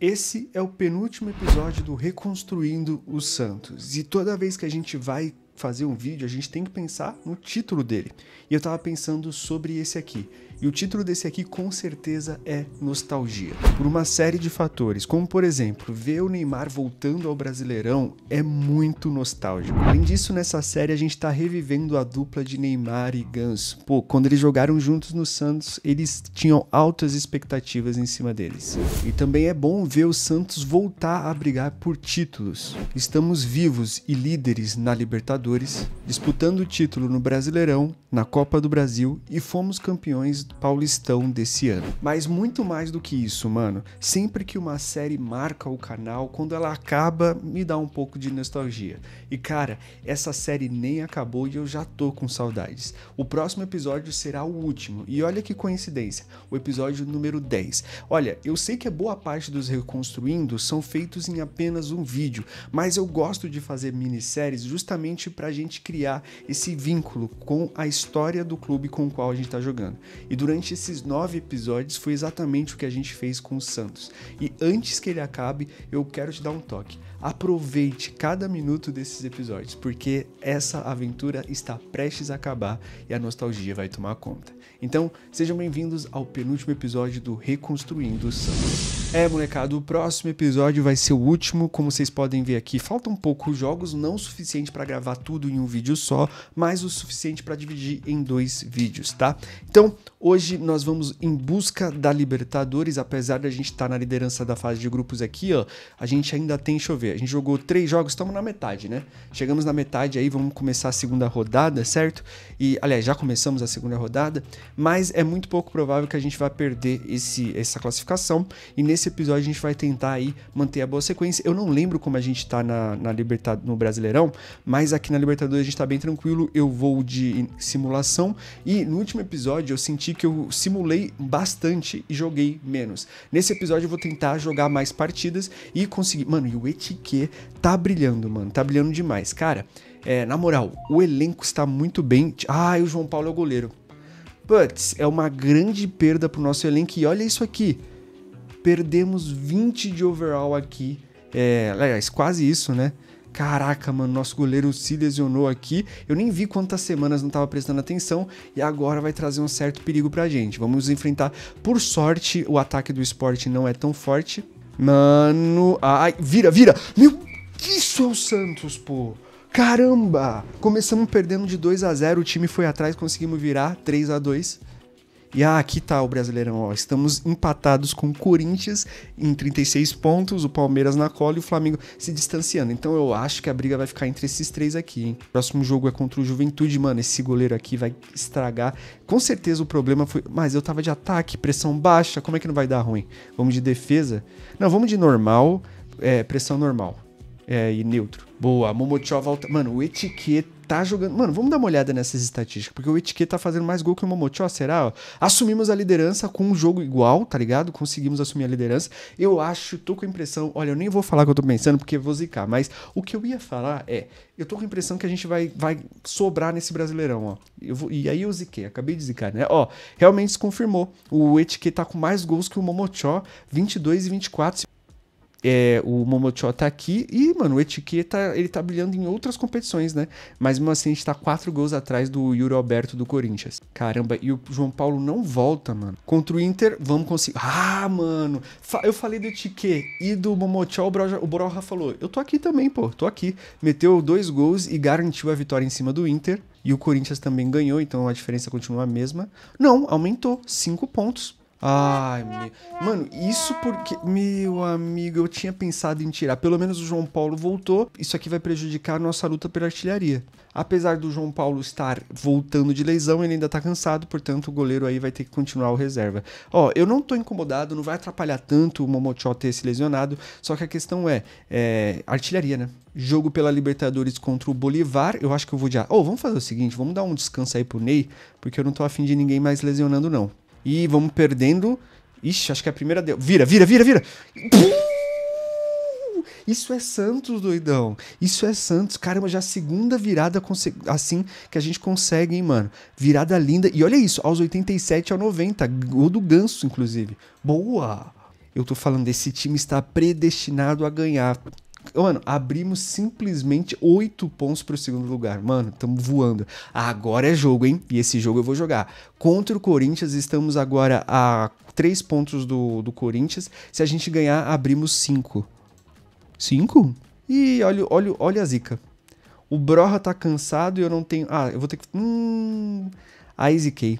Esse é o penúltimo episódio do Reconstruindo os Santos. E toda vez que a gente vai fazer um vídeo, a gente tem que pensar no título dele. E eu tava pensando sobre esse aqui. E o título desse aqui com certeza é nostalgia. Por uma série de fatores, como por exemplo, ver o Neymar voltando ao Brasileirão é muito nostálgico. Além disso, nessa série a gente tá revivendo a dupla de Neymar e Ganso. Pô, quando eles jogaram juntos no Santos, eles tinham altas expectativas em cima deles. E também é bom ver o Santos voltar a brigar por títulos. Estamos vivos e líderes na Libertadores, disputando o título no Brasileirão, na Copa do Brasil e fomos campeões Paulistão desse ano. Mas muito mais do que isso, mano, sempre que uma série marca o canal, quando ela acaba, me dá um pouco de nostalgia. E cara, essa série nem acabou e eu já tô com saudades. O próximo episódio será o último, e olha que coincidência, o episódio número 10. Olha, eu sei que a boa parte dos Reconstruindo são feitos em apenas um vídeo, mas eu gosto de fazer minisséries justamente pra gente criar esse vínculo com a história do clube com o qual a gente tá jogando. E durante esses nove episódios foi exatamente o que a gente fez com o Santos. E antes que ele acabe, eu quero te dar um toque. Aproveite cada minuto desses episódios, porque essa aventura está prestes a acabar e a nostalgia vai tomar conta. Então, sejam bem-vindos ao penúltimo episódio do Reconstruindo o Santos. É, molecada, o próximo episódio vai ser o último, como vocês podem ver aqui. Faltam poucos jogos, não o suficiente para gravar tudo em um vídeo só, mas o suficiente para dividir em dois vídeos, tá? Então, hoje nós vamos em busca da Libertadores, apesar de a gente estar tá na liderança da fase de grupos aqui, ó, a gente ainda tem chover. A gente jogou três jogos, estamos na metade, né? Chegamos na metade aí, vamos começar a segunda rodada, certo? E, aliás, já começamos a segunda rodada, mas é muito pouco provável que a gente vá perder esse, essa classificação e nesse nesse episódio a gente vai tentar aí manter a boa sequência. Eu não lembro como a gente tá na, na Libertad, no Brasileirão, mas aqui na Libertadores a gente tá bem tranquilo. Eu vou de simulação e no último episódio eu senti que eu simulei bastante e joguei menos. Nesse episódio eu vou tentar jogar mais partidas e conseguir. Mano, e o Etiquet tá brilhando, mano. Tá brilhando demais. Cara, é, na moral, o elenco está muito bem. Ah, e o João Paulo é o goleiro. Putz, é uma grande perda pro nosso elenco. E olha isso aqui. Perdemos 20 de overall aqui. É, aliás, quase isso, né? Caraca, mano, nosso goleiro se lesionou aqui. Eu nem vi quantas semanas não tava prestando atenção e agora vai trazer um certo perigo pra gente. Vamos enfrentar. Por sorte, o ataque do esporte não é tão forte. Mano, ai, vira, vira. Meu, isso é o Santos, pô. Caramba! Começamos perdendo de 2 a 0, o time foi atrás, conseguimos virar 3 a 2. E ah, aqui tá o Brasileirão, ó. Estamos empatados com o Corinthians em 36 pontos, o Palmeiras na cola e o Flamengo se distanciando. Então eu acho que a briga vai ficar entre esses três aqui, hein? Próximo jogo é contra o Juventude, mano. Esse goleiro aqui vai estragar. Com certeza o problema foi. Mas eu tava de ataque, pressão baixa, como é que não vai dar ruim? Vamos de defesa? Não, vamos de normal, é, pressão normal é, e neutro. Boa, Momotó alta. Mano, o Etiquet tá jogando. Mano, vamos dar uma olhada nessas estatísticas, porque o Etiquet tá fazendo mais gol que o Momotó será? Assumimos a liderança com um jogo igual, tá ligado? Conseguimos assumir a liderança. Eu acho, tô com a impressão. Olha, eu nem vou falar o que eu tô pensando, porque vou zicar, mas o que eu ia falar é. Eu tô com a impressão que a gente vai, vai sobrar nesse Brasileirão, ó. Eu vou, e aí eu ziquei, acabei de zicar, né? Ó, realmente se confirmou. O Etiquet tá com mais gols que o Momotiov, 22 e 24. É, o Momochó tá aqui e, mano, o Etiqueta, tá, ele tá brilhando em outras competições, né? Mas mesmo assim a gente tá quatro gols atrás do Yuri Alberto do Corinthians. Caramba, e o João Paulo não volta, mano. Contra o Inter, vamos conseguir. Ah, mano, eu falei do Etiquet e do Momochó, o, Broja, o Broja falou: eu tô aqui também, pô, tô aqui. Meteu dois gols e garantiu a vitória em cima do Inter. E o Corinthians também ganhou, então a diferença continua a mesma. Não, aumentou cinco pontos Ai, meu. Mano, isso porque. Meu amigo, eu tinha pensado em tirar. Pelo menos o João Paulo voltou. Isso aqui vai prejudicar a nossa luta pela artilharia. Apesar do João Paulo estar voltando de lesão, ele ainda tá cansado, portanto o goleiro aí vai ter que continuar o reserva. Ó, eu não tô incomodado, não vai atrapalhar tanto o Momochó ter se lesionado, só que a questão é, é artilharia, né? Jogo pela Libertadores contra o Bolivar, eu acho que eu vou de... Ô, oh, vamos fazer o seguinte, vamos dar um descanso aí pro Ney, porque eu não tô afim de ninguém mais lesionando não. E vamos perdendo. Ixi, acho que é a primeira deu. Vira, vira, vira, vira. Isso é Santos, doidão. Isso é Santos. Caramba, já a segunda virada assim que a gente consegue, hein, mano. Virada linda. E olha isso, aos 87 ao 90. Gol do Ganso, inclusive. Boa! Eu tô falando, esse time está predestinado a ganhar. Mano, abrimos simplesmente oito pontos pro segundo lugar. Mano, estamos voando. Ah, agora é jogo, hein? E esse jogo eu vou jogar. Contra o Corinthians, estamos agora a três pontos do, do Corinthians. Se a gente ganhar, abrimos cinco. Cinco? E olha, olha, olha a zica. O Broha tá cansado e eu não tenho. Ah, eu vou ter que. Hum. Aí ziquei.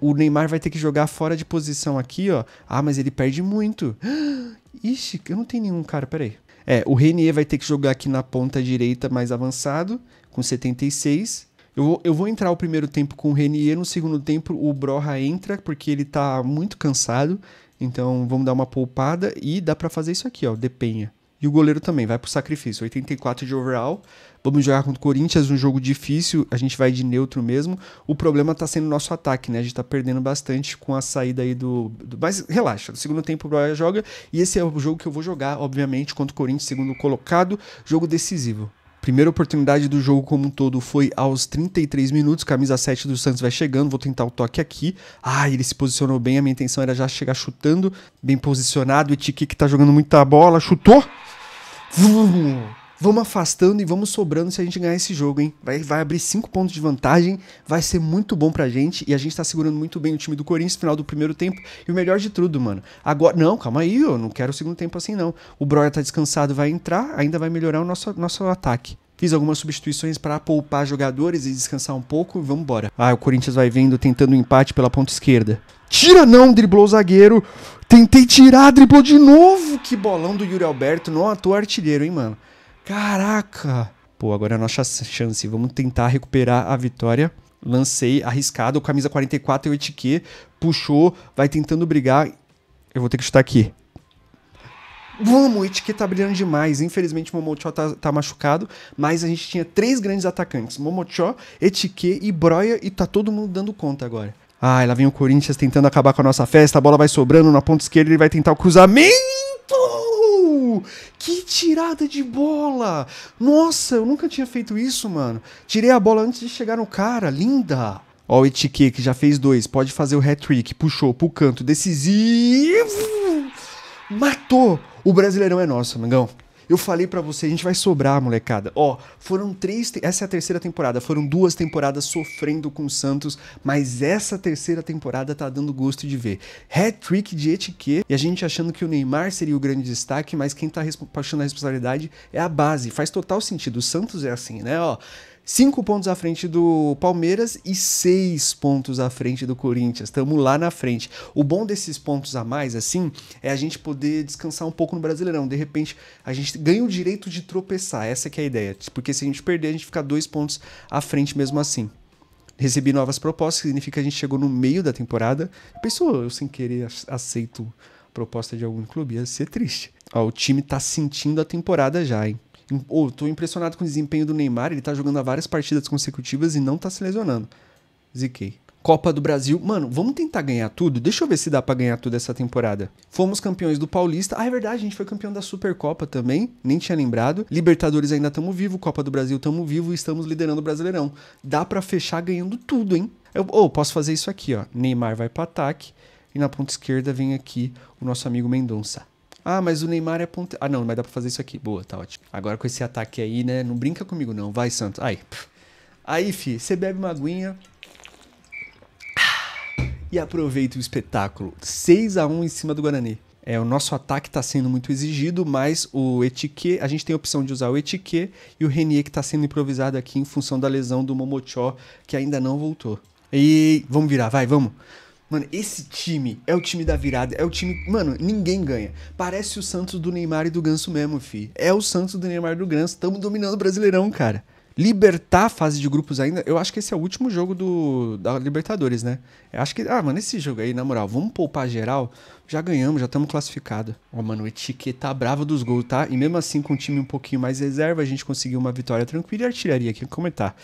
O Neymar vai ter que jogar fora de posição aqui, ó. Ah, mas ele perde muito. Ixi, eu não tenho nenhum cara, peraí. É, o Renier vai ter que jogar aqui na ponta direita mais avançado, com 76. Eu vou, eu vou entrar o primeiro tempo com o Renier, no segundo tempo o Broja entra, porque ele tá muito cansado. Então vamos dar uma poupada e dá para fazer isso aqui, ó, Depenha. E o goleiro também vai pro sacrifício. 84 de overall. Vamos jogar contra o Corinthians, um jogo difícil. A gente vai de neutro mesmo. O problema tá sendo o nosso ataque, né? A gente tá perdendo bastante com a saída aí do. do... Mas relaxa, no segundo tempo o Braga joga. E esse é o jogo que eu vou jogar, obviamente, contra o Corinthians, segundo colocado. Jogo decisivo. Primeira oportunidade do jogo como um todo foi aos 33 minutos, camisa 7 do Santos vai chegando, vou tentar o toque aqui. Ah, ele se posicionou bem, a minha intenção era já chegar chutando, bem posicionado, o Tiki que tá jogando muita bola, chutou! vamos afastando e vamos sobrando se a gente ganhar esse jogo, hein? Vai, vai abrir 5 pontos de vantagem, vai ser muito bom pra gente. E a gente tá segurando muito bem o time do Corinthians no final do primeiro tempo. E o melhor de tudo, mano. Agora. Não, calma aí, eu não quero o segundo tempo assim, não. O Brother tá descansado, vai entrar, ainda vai melhorar o nosso, nosso ataque. Fiz algumas substituições para poupar jogadores e descansar um pouco. Vamos embora. Ah, o Corinthians vai vendo, tentando um empate pela ponta esquerda. Tira não, driblou o zagueiro. Tentei tirar, driblou de novo. Que bolão do Yuri Alberto. Não atua artilheiro, hein, mano. Caraca. Pô, agora é a nossa chance. Vamos tentar recuperar a vitória. Lancei arriscado, camisa 44 e o Etiquet. Puxou, vai tentando brigar. Eu vou ter que chutar aqui. Vamos, Itke tá brilhando demais. Infelizmente, Momochó tá, tá, machucado, mas a gente tinha três grandes atacantes: Momochó, Etiquê e Broia, e tá todo mundo dando conta agora. Ah, lá vem o Corinthians tentando acabar com a nossa festa, a bola vai sobrando na ponta esquerda, ele vai tentar o cruzamento! Que tirada de bola! Nossa, eu nunca tinha feito isso, mano. Tirei a bola antes de chegar no cara, linda! Ó, o Etiquê que já fez dois, pode fazer o hat-trick, puxou pro canto, decisivo! matou. O Brasileirão é nosso, Mengão. Eu falei para você, a gente vai sobrar, molecada. Ó, foram três. Essa é a terceira temporada. Foram duas temporadas sofrendo com o Santos, mas essa terceira temporada tá dando gosto de ver. Hat-trick de etiqueta e a gente achando que o Neymar seria o grande destaque, mas quem tá achando a responsabilidade é a base. Faz total sentido. O Santos é assim, né? Ó cinco pontos à frente do Palmeiras e seis pontos à frente do Corinthians. Estamos lá na frente. O bom desses pontos a mais, assim, é a gente poder descansar um pouco no Brasileirão. De repente, a gente ganha o direito de tropeçar. Essa é a ideia. Porque se a gente perder, a gente fica dois pontos à frente mesmo assim. Recebi novas propostas, significa que a gente chegou no meio da temporada. Pessoal, eu sem querer aceito proposta de algum clube, ia ser triste. Ó, o time tá sentindo a temporada já, hein? Estou oh, tô impressionado com o desempenho do Neymar, ele tá jogando há várias partidas consecutivas e não tá se lesionando. Ziquei. Copa do Brasil. Mano, vamos tentar ganhar tudo? Deixa eu ver se dá para ganhar tudo essa temporada. Fomos campeões do Paulista. Ah, é verdade, a gente foi campeão da Supercopa também. Nem tinha lembrado. Libertadores ainda tamo vivo, Copa do Brasil tamo vivo e estamos liderando o Brasileirão. Dá para fechar ganhando tudo, hein? Eu oh, posso fazer isso aqui, ó. Neymar vai para ataque e na ponta esquerda vem aqui o nosso amigo Mendonça. Ah, mas o Neymar é ponte. Ah, não, mas dá pra fazer isso aqui. Boa, tá ótimo. Agora com esse ataque aí, né? Não brinca comigo, não. Vai, Santos. Aí. Aí, fi, você bebe uma aguinha. E aproveita o espetáculo. 6 a 1 em cima do Guarani. É, o nosso ataque está sendo muito exigido, mas o Etiquet, a gente tem a opção de usar o Etiquet e o Renier que está sendo improvisado aqui em função da lesão do Momochó, que ainda não voltou. E vamos virar, vai, vamos. Mano, esse time é o time da virada, é o time. Mano, ninguém ganha. Parece o Santos do Neymar e do Ganso mesmo, fi. É o Santos do Neymar e do Ganso. Tamo dominando o Brasileirão, cara. Libertar a fase de grupos ainda, eu acho que esse é o último jogo do da Libertadores, né? Eu acho que. Ah, mano, esse jogo aí, na moral, vamos poupar geral. Já ganhamos, já estamos classificados. Ó, mano, etiqueta tá brava dos gols, tá? E mesmo assim, com o time um pouquinho mais reserva, a gente conseguiu uma vitória tranquila e artilharia aqui comentar.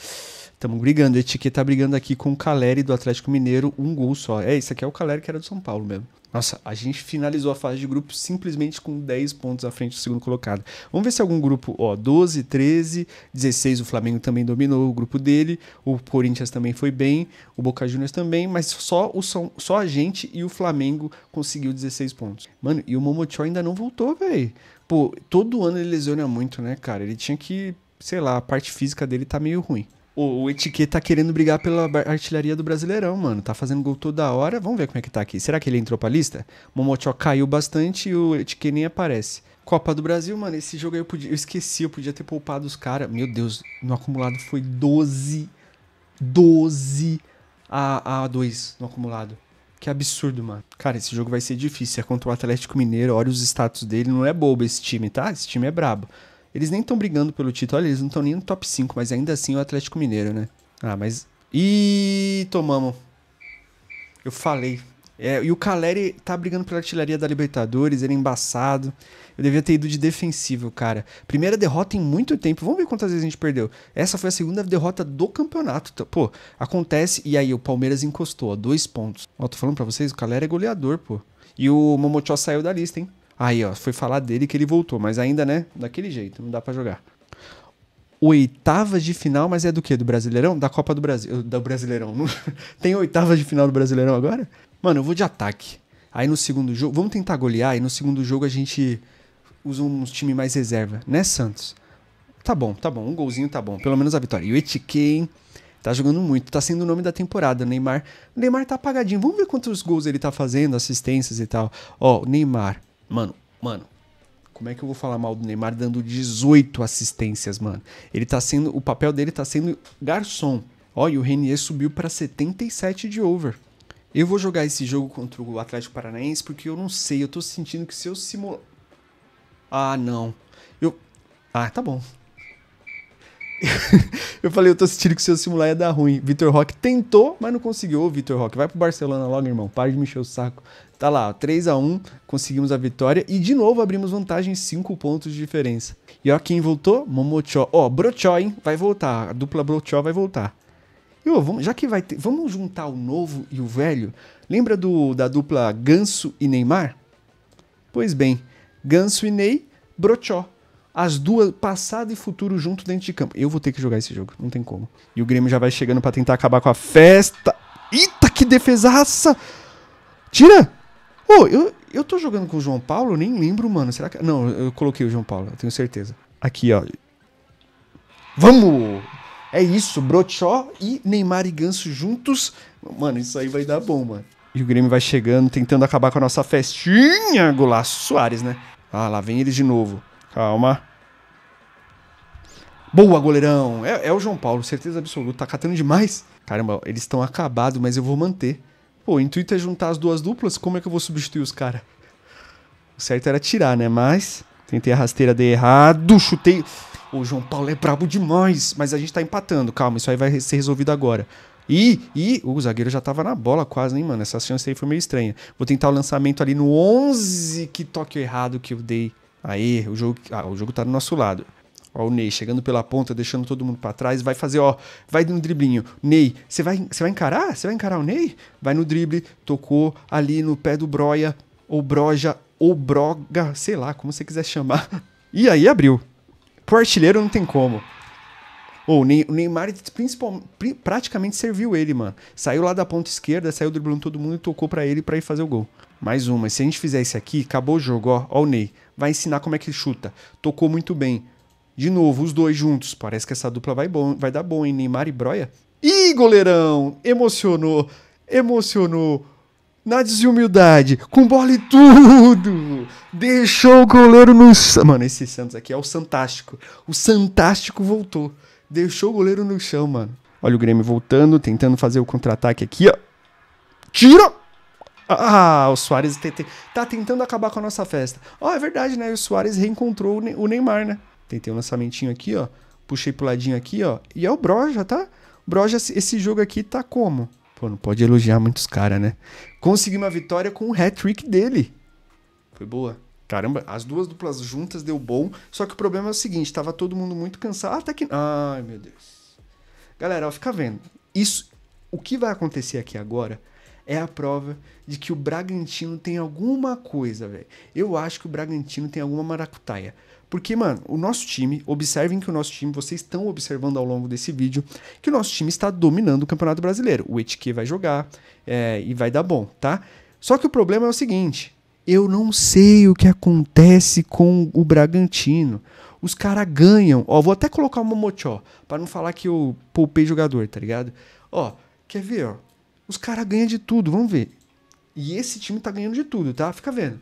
Estamos brigando. A Etiqueta tá brigando aqui com o Caleri do Atlético Mineiro, um gol só. É, isso aqui é o Caleri que era do São Paulo mesmo. Nossa, a gente finalizou a fase de grupo simplesmente com 10 pontos à frente do segundo colocado. Vamos ver se algum grupo, ó, 12, 13, 16, o Flamengo também dominou o grupo dele, o Corinthians também foi bem, o Boca Juniors também, mas só o São, só a gente e o Flamengo conseguiu 16 pontos. Mano, e o Momochó ainda não voltou, velho. Pô, todo ano ele lesiona muito, né, cara? Ele tinha que, sei lá, a parte física dele tá meio ruim o, o Etiquet tá querendo brigar pela artilharia do Brasileirão, mano. Tá fazendo gol toda hora. Vamos ver como é que tá aqui. Será que ele entrou pra lista? Momochó caiu bastante e o Etiquet nem aparece. Copa do Brasil, mano, esse jogo aí eu, podia, eu esqueci, eu podia ter poupado os caras. Meu Deus, no acumulado foi 12. 12 a, a 2 no acumulado. Que absurdo, mano. Cara, esse jogo vai ser difícil. É contra o Atlético Mineiro. Olha os status dele. Não é bobo esse time, tá? Esse time é brabo. Eles nem estão brigando pelo título. Olha, eles não estão nem no top 5, mas ainda assim é o Atlético Mineiro, né? Ah, mas. E tomamos. Eu falei. É, e o Caleri tá brigando pela artilharia da Libertadores, ele é embaçado. Eu devia ter ido de defensivo, cara. Primeira derrota em muito tempo. Vamos ver quantas vezes a gente perdeu. Essa foi a segunda derrota do campeonato. Pô, acontece. E aí, o Palmeiras encostou, ó, dois pontos. Ó, tô falando pra vocês, o Caleri é goleador, pô. E o Momotó saiu da lista, hein? Aí, ó, foi falar dele que ele voltou, mas ainda, né, daquele jeito, não dá para jogar. Oitavas de final, mas é do quê? Do Brasileirão? Da Copa do Brasil. Do Brasileirão. Tem oitavas de final do Brasileirão agora? Mano, eu vou de ataque. Aí no segundo jogo, vamos tentar golear, e no segundo jogo a gente usa uns time mais reserva, né, Santos? Tá bom, tá bom, um golzinho tá bom, pelo menos a vitória. E o Etiquet, Tá jogando muito, tá sendo o nome da temporada, Neymar. O Neymar tá apagadinho. Vamos ver quantos gols ele tá fazendo, assistências e tal. Ó, Neymar, Mano, mano, como é que eu vou falar mal do Neymar dando 18 assistências, mano? Ele tá sendo. O papel dele tá sendo garçom. Ó, e o Renier subiu para 77 de over. Eu vou jogar esse jogo contra o Atlético Paranaense porque eu não sei, eu tô sentindo que se eu simular. Ah, não. Eu. Ah, tá bom. eu falei, eu tô sentindo que se eu simular ia dar ruim. Vitor Roque tentou, mas não conseguiu. Ô, Vitor Roque, vai pro Barcelona logo, irmão. Para de mexer o saco. Tá lá, 3 a 1 conseguimos a vitória e de novo abrimos vantagem 5 pontos de diferença. E ó, quem voltou? Momochó. Ó, Brochó, hein? Vai voltar. A dupla Brochó vai voltar. E ó, vamos, já que vai ter. Vamos juntar o novo e o velho? Lembra do da dupla Ganso e Neymar? Pois bem, Ganso e Ney, Brochó. As duas, passado e futuro, junto dentro de campo. Eu vou ter que jogar esse jogo, não tem como. E o Grêmio já vai chegando para tentar acabar com a festa. Eita, que defesaça! Tira! Pô, eu, eu tô jogando com o João Paulo, eu nem lembro, mano. Será que. Não, eu coloquei o João Paulo, eu tenho certeza. Aqui, ó. Vamos! É isso, Brochó e Neymar e Ganso juntos. Mano, isso aí vai dar bom, mano. E o Grêmio vai chegando, tentando acabar com a nossa festinha. Golaço Soares, né? Ah, lá vem ele de novo. Calma. Boa, goleirão. É, é o João Paulo, certeza absoluta. Tá catando demais. Caramba, eles estão acabados, mas eu vou manter. Pô, o intuito é juntar as duas duplas, como é que eu vou substituir os caras? O certo era tirar, né? Mas tentei a rasteira, dei errado, chutei. O João Paulo é brabo demais, mas a gente tá empatando. Calma, isso aí vai ser resolvido agora. E, e o zagueiro já tava na bola quase, hein, mano? Essa chance aí foi meio estranha. Vou tentar o lançamento ali no 11, que toque errado que eu dei. Aí, o jogo, ah, o jogo tá do nosso lado. Ó, o Ney chegando pela ponta, deixando todo mundo para trás, vai fazer, ó, vai no driblinho. Ney, você vai, você vai encarar? Você vai encarar o Ney? Vai no drible, tocou ali no pé do Broia, ou Broja, ou Broga, sei lá, como você quiser chamar. E aí abriu. Pro artilheiro não tem como. Oh, o Neymar praticamente serviu ele, mano. Saiu lá da ponta esquerda, saiu driblando todo mundo e tocou para ele para ir fazer o gol. Mais uma. Se a gente fizer isso aqui, acabou o jogo, ó. Ó o Ney. Vai ensinar como é que ele chuta. Tocou muito bem. De novo, os dois juntos. Parece que essa dupla vai, bom, vai dar bom, hein? Neymar e Broia. Ih, goleirão! Emocionou! Emocionou! Na desumildade, com bola e tudo! Deixou o goleiro no. Mano, esse Santos aqui é o Santástico. O Santástico voltou. Deixou o goleiro no chão, mano. Olha o Grêmio voltando, tentando fazer o contra-ataque aqui, ó. Tira! Ah, o Soares tá tentando acabar com a nossa festa. Ó, oh, é verdade, né? O Soares reencontrou o Neymar, né? Tentei um lançamentinho aqui, ó. Puxei pro ladinho aqui, ó. E é o Broja, tá? Broja, esse jogo aqui tá como? Pô, não pode elogiar muitos caras, né? Consegui uma vitória com o hat-trick dele. Foi boa. Caramba, as duas duplas juntas deu bom. Só que o problema é o seguinte, tava todo mundo muito cansado. Até que... Ai, meu Deus. Galera, ó, fica vendo. Isso, o que vai acontecer aqui agora é a prova de que o Bragantino tem alguma coisa, velho. Eu acho que o Bragantino tem alguma maracutaia. Porque, mano, o nosso time, observem que o nosso time, vocês estão observando ao longo desse vídeo, que o nosso time está dominando o Campeonato Brasileiro. O Etiquet vai jogar é, e vai dar bom, tá? Só que o problema é o seguinte: eu não sei o que acontece com o Bragantino. Os caras ganham. Ó, vou até colocar o Momochó, para não falar que eu poupei jogador, tá ligado? Ó, quer ver, ó? Os caras ganham de tudo, vamos ver. E esse time tá ganhando de tudo, tá? Fica vendo.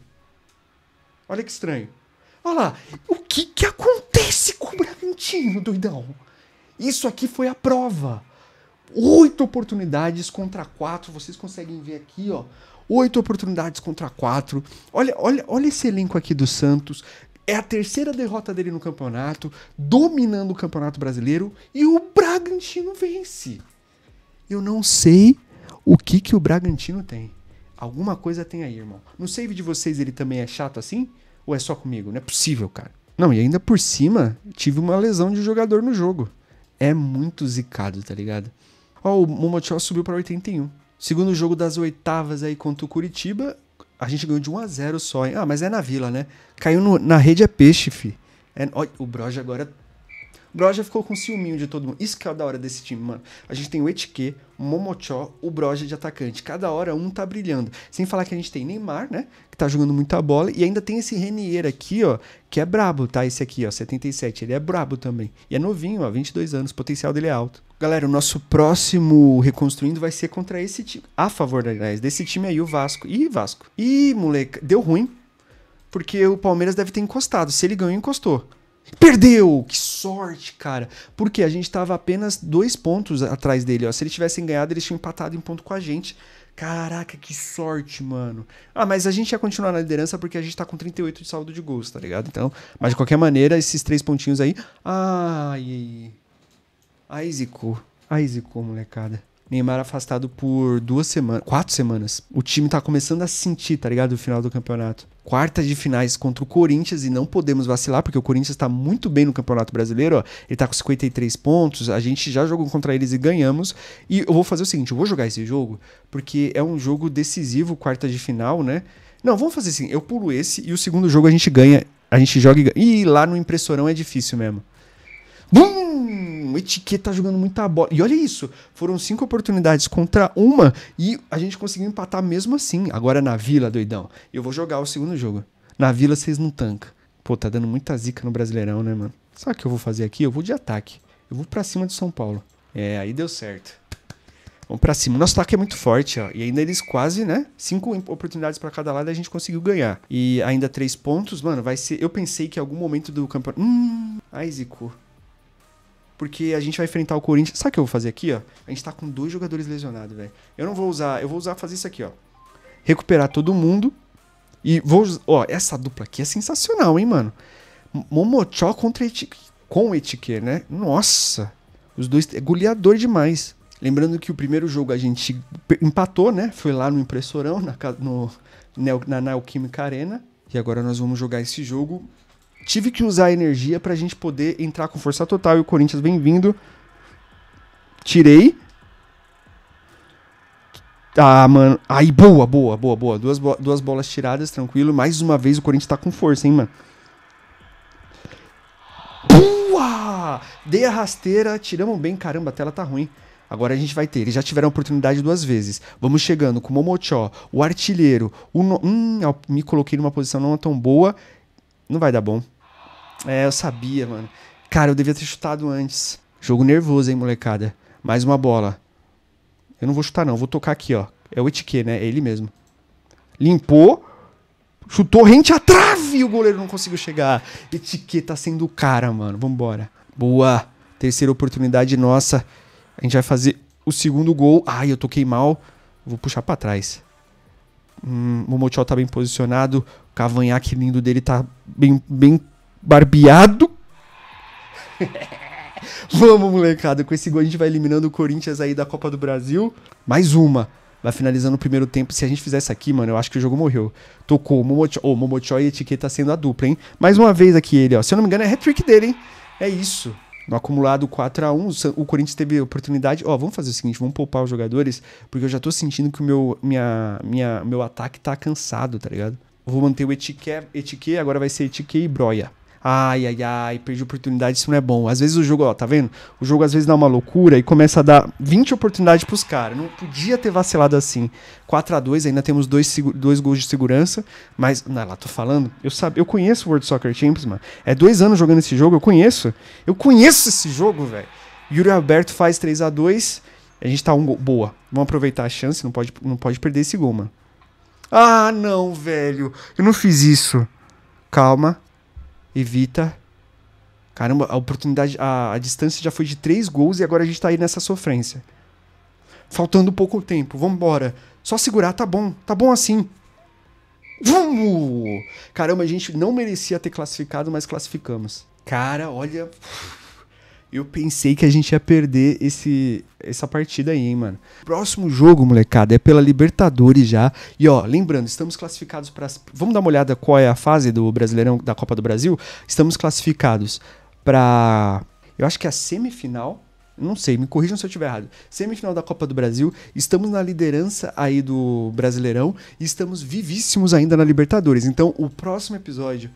Olha que estranho. Olha lá, o que, que acontece com o Bragantino, doidão? Isso aqui foi a prova. Oito oportunidades contra quatro. Vocês conseguem ver aqui, ó. Oito oportunidades contra quatro. Olha, olha, olha esse elenco aqui do Santos. É a terceira derrota dele no campeonato, dominando o campeonato brasileiro e o Bragantino vence. Eu não sei o que que o Bragantino tem. Alguma coisa tem aí, irmão. No save de vocês ele também é chato assim? Ou é só comigo? Não é possível, cara. Não, e ainda por cima, tive uma lesão de jogador no jogo. É muito zicado, tá ligado? Ó, o Momochó subiu para 81. Segundo jogo das oitavas aí contra o Curitiba, a gente ganhou de 1 a 0 só, hein? Ah, mas é na Vila, né? Caiu no, na rede é peixe, fi. É, ó, o Broja agora Bro já ficou com ciúminho de todo mundo. Isso que é da hora desse time, mano. A gente tem o Etiquet, o Momochó, o Broja de atacante. Cada hora um tá brilhando. Sem falar que a gente tem Neymar, né? Que tá jogando muita bola. E ainda tem esse Renier aqui, ó. Que é brabo, tá? Esse aqui, ó. 77. Ele é brabo também. E é novinho, ó. 22 anos. O potencial dele é alto. Galera, o nosso próximo Reconstruindo vai ser contra esse time. A favor, aliás, desse time aí, o Vasco. Ih, Vasco. Ih, moleque. Deu ruim. Porque o Palmeiras deve ter encostado. Se ele ganhou, encostou. Perdeu! Que sorte, cara! Porque a gente estava apenas dois pontos atrás dele. Ó. Se eles tivessem ganhado, eles tinham empatado em ponto com a gente. Caraca, que sorte, mano. Ah, mas a gente ia continuar na liderança porque a gente tá com 38 de saldo de gols, tá ligado? Então, mas de qualquer maneira, esses três pontinhos aí. Ai. Ai, zicou. Ai, zicou, molecada. Neymar afastado por duas semanas, quatro semanas. O time tá começando a sentir, tá ligado? O final do campeonato quartas de finais contra o Corinthians e não podemos vacilar, porque o Corinthians está muito bem no Campeonato Brasileiro, ó, ele está com 53 pontos, a gente já jogou contra eles e ganhamos. E eu vou fazer o seguinte, eu vou jogar esse jogo, porque é um jogo decisivo, quarta de final, né? Não, vamos fazer assim, eu pulo esse e o segundo jogo a gente ganha, a gente joga e ganha. Ih, lá no impressorão é difícil mesmo. Bum! o Etiqueta jogando muita bola. E olha isso, foram cinco oportunidades contra uma e a gente conseguiu empatar mesmo assim. Agora é na Vila, doidão. Eu vou jogar o segundo jogo. Na Vila vocês não tancam. Pô, tá dando muita zica no Brasileirão, né, mano? Sabe o que eu vou fazer aqui? Eu vou de ataque. Eu vou para cima do São Paulo. É, aí deu certo. Vamos pra cima. Nosso ataque é muito forte, ó. E ainda eles quase, né? Cinco oportunidades para cada lado a gente conseguiu ganhar. E ainda três pontos, mano, vai ser. Eu pensei que em algum momento do campeonato. Hum, Zico porque a gente vai enfrentar o Corinthians. Sabe o que eu vou fazer aqui, ó? A gente tá com dois jogadores lesionados, velho. Eu não vou usar, eu vou usar fazer isso aqui, ó. Recuperar todo mundo e vou, ó, essa dupla aqui é sensacional, hein, mano. Momochó contra Eti... com Etiquer, né? Nossa. Os dois é goleador demais. Lembrando que o primeiro jogo a gente empatou, né? Foi lá no impressorão, na, no, na Neoquímica Arena. E agora nós vamos jogar esse jogo tive que usar energia para a gente poder entrar com força total e o Corinthians vem vindo. Tirei. Ah, mano. Aí, boa, boa, boa, boa. Duas, bo duas bolas tiradas, tranquilo. Mais uma vez o Corinthians tá com força, hein, mano. Boa! Dei a rasteira, tiramos bem. Caramba, a tela tá ruim. Agora a gente vai ter. Eles já tiveram oportunidade duas vezes. Vamos chegando com o Momochó, o artilheiro. O no... Hum, me coloquei numa posição não tão boa. Não vai dar bom. É, eu sabia, mano. Cara, eu devia ter chutado antes. Jogo nervoso, hein, molecada. Mais uma bola. Eu não vou chutar, não. Vou tocar aqui, ó. É o Etiquet, né? É ele mesmo. Limpou. Chutou rente à trave. O goleiro não conseguiu chegar. Etiquet tá sendo o cara, mano. Vambora. Boa. Terceira oportunidade nossa. A gente vai fazer o segundo gol. Ai, eu toquei mal. Vou puxar para trás. Hum, o Momotiol tá bem posicionado. O cavanhaque lindo dele tá bem, bem barbeado. Vamos, molecada. Com esse gol a gente vai eliminando o Corinthians aí da Copa do Brasil. Mais uma. Vai finalizando o primeiro tempo. Se a gente fizer isso aqui, mano, eu acho que o jogo morreu. Tocou o Momocho, oh, Momocho e Etiqueta tá sendo a dupla, hein? Mais uma vez aqui ele, ó. Se eu não me engano, é hat-trick dele, hein? É isso. No acumulado 4 a 1 o Corinthians teve oportunidade. Ó, vamos fazer o seguinte, vamos poupar os jogadores, porque eu já tô sentindo que o meu, minha, minha, meu ataque tá cansado, tá ligado? vou manter o Etiquet, Etiquet agora vai ser Etiquet e Broia. Ai, ai, ai, perdi oportunidade, isso não é bom. Às vezes o jogo, ó, tá vendo? O jogo às vezes dá uma loucura e começa a dar 20 oportunidades pros caras. Não podia ter vacilado assim. 4 a 2 ainda temos dois, dois gols de segurança, mas, não, lá, tô falando, eu, sabe, eu conheço o World Soccer Champions, mano. É dois anos jogando esse jogo, eu conheço. Eu conheço esse jogo, velho. Yuri Alberto faz 3 a 2 a gente tá um gol. Boa. Vamos aproveitar a chance, não pode, não pode perder esse gol, mano. Ah, não, velho. Eu não fiz isso. Calma evita. Caramba, a oportunidade, a, a distância já foi de três gols e agora a gente tá aí nessa sofrência. Faltando pouco tempo, vambora. Só segurar, tá bom, tá bom assim. Vamos! Caramba, a gente não merecia ter classificado, mas classificamos. Cara, olha. Eu pensei que a gente ia perder esse, essa partida aí, hein, mano. Próximo jogo, molecada, é pela Libertadores já. E ó, lembrando, estamos classificados para. Vamos dar uma olhada qual é a fase do Brasileirão da Copa do Brasil? Estamos classificados para. Eu acho que é a semifinal. Não sei, me corrijam se eu estiver errado. Semifinal da Copa do Brasil, estamos na liderança aí do Brasileirão e estamos vivíssimos ainda na Libertadores. Então, o próximo episódio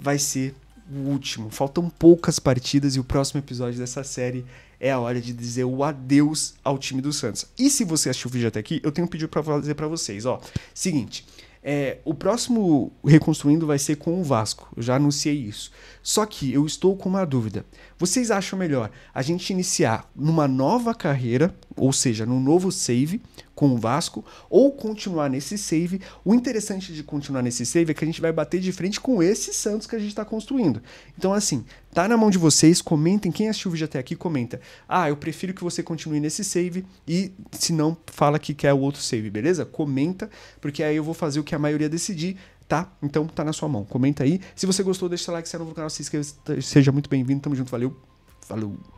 vai ser o último. Faltam poucas partidas e o próximo episódio dessa série é a hora de dizer o adeus ao time do Santos. E se você assistiu o vídeo até aqui, eu tenho um pedido para fazer para vocês, ó. Seguinte, é, o próximo Reconstruindo vai ser com o Vasco, eu já anunciei isso. Só que eu estou com uma dúvida. Vocês acham melhor a gente iniciar numa nova carreira, ou seja, num novo save, com o Vasco ou continuar nesse save. O interessante de continuar nesse save é que a gente vai bater de frente com esse Santos que a gente está construindo. Então, assim, tá na mão de vocês, comentem. Quem assistiu o vídeo até aqui, comenta. Ah, eu prefiro que você continue nesse save e se não, fala que quer o outro save, beleza? Comenta, porque aí eu vou fazer o que a maioria decidir tá? Então tá na sua mão. Comenta aí. Se você gostou, deixa seu like, se é novo no canal, se inscreva, seja muito bem-vindo. Tamo junto, valeu. Falou.